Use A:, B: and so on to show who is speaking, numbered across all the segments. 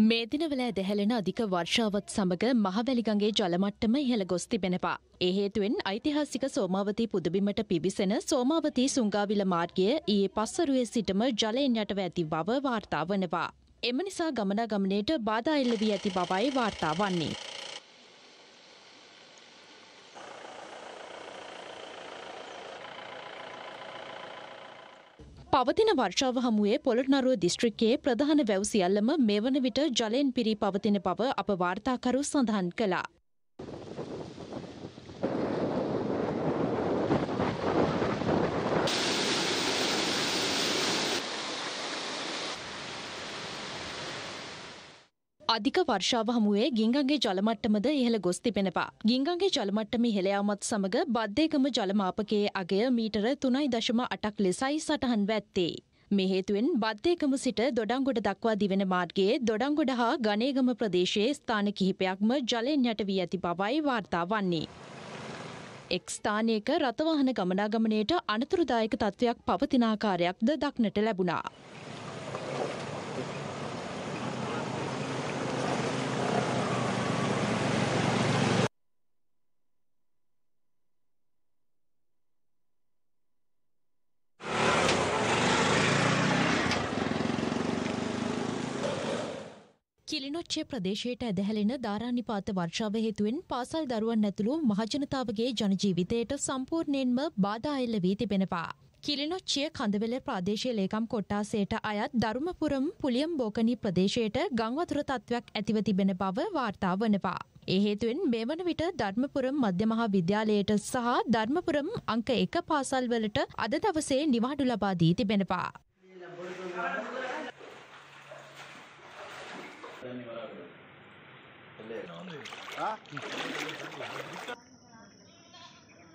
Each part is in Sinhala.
A: මේ දිනවල ඇදහැලෙන අධික වර්ෂාවත් සමග මහවැලිගඟේ ජලමට්ටම ඉහළ ගොස් තිබෙනවා. ඒ හේතුවෙන් ඓතිහාසික සෝමාවතී පුදුබිමට පිවිසෙන සෝමාවතී සුංගාවිල මාර්ගය ඊයේ පස්සරුවේ සිටම ජලයෙන් යටව ඇති බව වාර්තා වනවා. එම නිසා ගමනාගමනයට බාධා එල්ල වී ඇති බවයි වාර්තා වන්නේ. පවතින වර්ෂාව හමුවේ පොළොන්නරුව දිස්ත්‍රික්කයේ ප්‍රධාන වැව් සියල්ලම මේ වන විට ජලයෙන් පිරී පවතින බව අප වාර්තාකරු සඳහන් කළා. අධික වර්ෂාව හමුවේ ගිංගන්ගේ ජලමට්ටමද ඉහළ ගොස් තිබෙනවා. ගිංගන්ගේ ජලමට්ටම ඉහළයාමත් සමඟ බද්ධයකම ජලමාපකයේ අගය මීටර තුනයි දශම අටක් ලෙසයි සටහන් වැත්තේ. මෙහේතුවෙන් බද්ධයකම සිට දොඩංගොඩ දක්වා දිවෙන මාර්ගයේ දොඩංගොඩ හා ගනේගම ප්‍රදේශයේ ස්ථාන කිහිපයක්ම ජලෙන් යටවී ඇති බවයි වාර්තා වන්නේ. එක් ස්ථානයක රථවාහන ගමනාගමනයට අනතුරුදායක තත්ත්වයක් පවතිනාකාරයක්ද දක්නට ලැබුණා. කිලිනොච්චේ ප්‍රදේශයට ඇදහැලෙන ධාරානිපාත වර්ෂාව හේතුවෙන් පාසල් දරුවන් ඇතුළු මහජනතාවගේ ජනජීවිතයට සම්පූර්ණයෙන්ම බාධා එල්ල වී තිබෙනවා. කිලිනොච්චිය කඳවෙල ප්‍රදේශය ලේකම් කොට්ටාසයට අයත් ධර්මපුරම් පුලියම් බෝකනී ප්‍රදේශයට ගංවතුර තත්ත්වයක් ඇතිව තිබෙන බව වාර්තා වනවා. ඒහේතුවෙන් මේ වන විට ධර්මපුරම් මධ්‍යමහා විද්‍යාලයට සහ ධර්මපුරම් අංක එක පාසල්වලට අද දවසේ නිවාඩු ලබා දී තිබෙනවා. ధన్యవాదాలు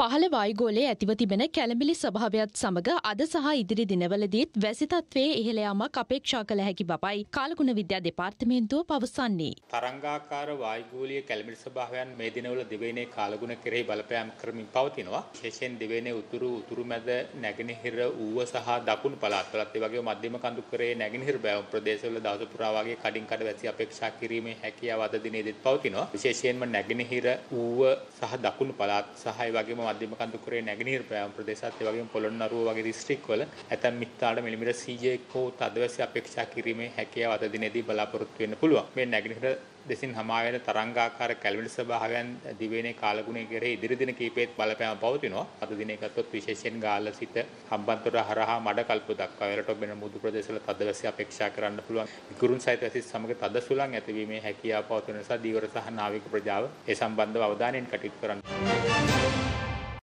A: පහළ වයිගෝලයේ ඇතිව තිබෙන කැළඹිලි ස්වභාවයත් සමග අද සහ ඉදිරි දිනවලදීත් වැසිතත්වයේ ඉහළ යාමක් අපේක්ෂා කළ හැකි බවයි කාලගුණ විද්‍යා දෙපාර්තමේන්තුව පවසන්නේ.
B: තරංගාකාර වායුගෝලීය කැළඹිලි ස්වභාවයන් මේ දිනවල දිවයිනේ කාලගුණ කෙරෙහි බලපෑම් කරමින් පවතිනවා. විශේෂයෙන් දිවයිනේ උතුරු උතුරු මැද නැගෙනහිර ඌව සහ දකුණු පළාත්වලත් ඒ වගේම මධ්‍යම කඳු කරේ නැගෙනහිර බැවුම් ප්‍රදේශවල දවස පුරා වගේ කඩින් කඩ වැසි අපේක්ෂා කිරීමේ හැකියාව අද දිනේදීත් පවතිනවා. විශේෂයෙන්ම නැගෙනහිර ඌව සහ දකුණු පළාත් සහ ඒ වගේම මධ්‍යම කඳුකරේ නැගෙනහිර පෑම් ප්‍රදේශات ඒ වගේම පොළොන්නරුව වගේ දිස්ත්‍රික්වල ඇතැම් මිත්තාඩ මිලිමිටර් 100 කෝ තදවැසි අපේක්ෂා කිරීමේ හැකියාව අද දිනේදී බලාපොරොත්තු වෙන්න පුළුවන්. මේ නැගෙනහිර දෙසින් හමාවෙන තරංගාකාර කැල්වින් ස්වභාවයන් දිවයිනේ කාලගුණය කෙරෙහි ඉදිරි දින කිහිපෙත් බලපෑම පවතිනවා. අද දිනේ ගත්තොත් විශේෂයෙන් ගාල්ලසිත හම්බන්තොට හරහා මඩ කල්ප දක්වා වලට වෙන මුහුදු ප්‍රදේශවල තදවැසි අපේක්ෂා කරන්න පුළුවන්. විකුරුන් සහිත වැසි සමග තද සුළං ඇතිවීමේ හැකියාව පවතින නිසා දීවර සහ නාවික ප්‍රජාව ඒ සම්බන්ධව අවධානයෙන් කටයුතු කරන්න.